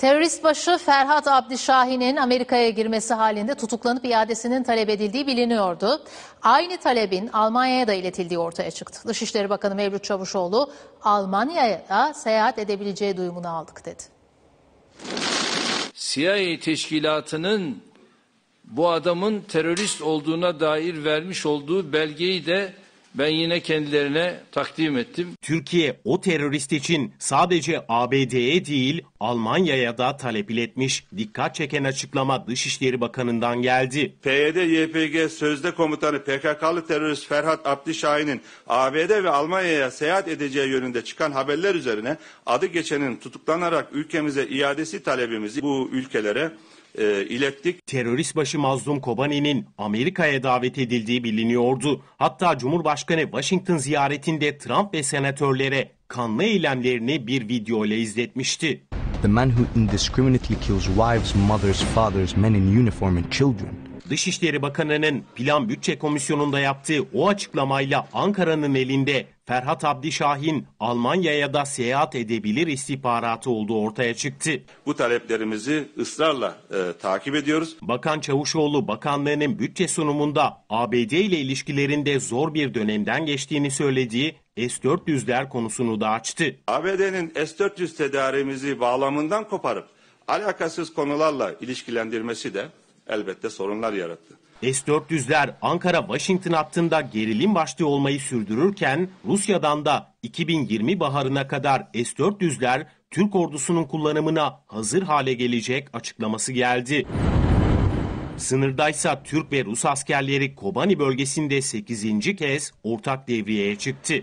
Terörist başı Ferhat Abdişahin'in Amerika'ya girmesi halinde tutuklanıp iadesinin talep edildiği biliniyordu. Aynı talebin Almanya'ya da iletildiği ortaya çıktı. Dışişleri Bakanı Mevlüt Çavuşoğlu Almanya'ya seyahat edebileceği duyumunu aldık dedi. CIA teşkilatının bu adamın terörist olduğuna dair vermiş olduğu belgeyi de ben yine kendilerine takdim ettim. Türkiye o terörist için sadece ABD'ye değil Almanya'ya da talep iletmiş. Dikkat çeken açıklama Dışişleri Bakanı'ndan geldi. PYD-YPG sözde komutanı PKK'lı terörist Ferhat Abdişahin'in ABD ve Almanya'ya seyahat edeceği yönünde çıkan haberler üzerine adı geçenin tutuklanarak ülkemize iadesi talebimizi bu ülkelere e, ilettik. Terörist başı Mazlum Kobani'nin Amerika'ya davet edildiği biliniyordu. Hatta Cumhurbaşkanı Washington ziyaretinde Trump ve senatörlere kanlı eylemlerini bir video ile izletmişti. The man who indiscriminately kills wives, mothers, fathers, men in uniform and children Dışişleri Bakanı'nın Plan Bütçe Komisyonu'nda yaptığı o açıklamayla Ankara'nın elinde Ferhat Abdişahin Almanya'ya da seyahat edebilir istihbaratı olduğu ortaya çıktı. Bu taleplerimizi ısrarla e, takip ediyoruz. Bakan Çavuşoğlu bakanlığının bütçe sunumunda ABD ile ilişkilerinde zor bir dönemden geçtiğini söylediği S-400'ler konusunu da açtı. ABD'nin S-400 tedarimizi bağlamından koparıp alakasız konularla ilişkilendirmesi de elbette sorunlar yarattı. S-400'ler Ankara-Washington hattında gerilim başlığı olmayı sürdürürken Rusya'dan da 2020 baharına kadar S-400'ler Türk ordusunun kullanımına hazır hale gelecek açıklaması geldi. Sınırdaysa Türk ve Rus askerleri Kobani bölgesinde 8. kez ortak devriyeye çıktı.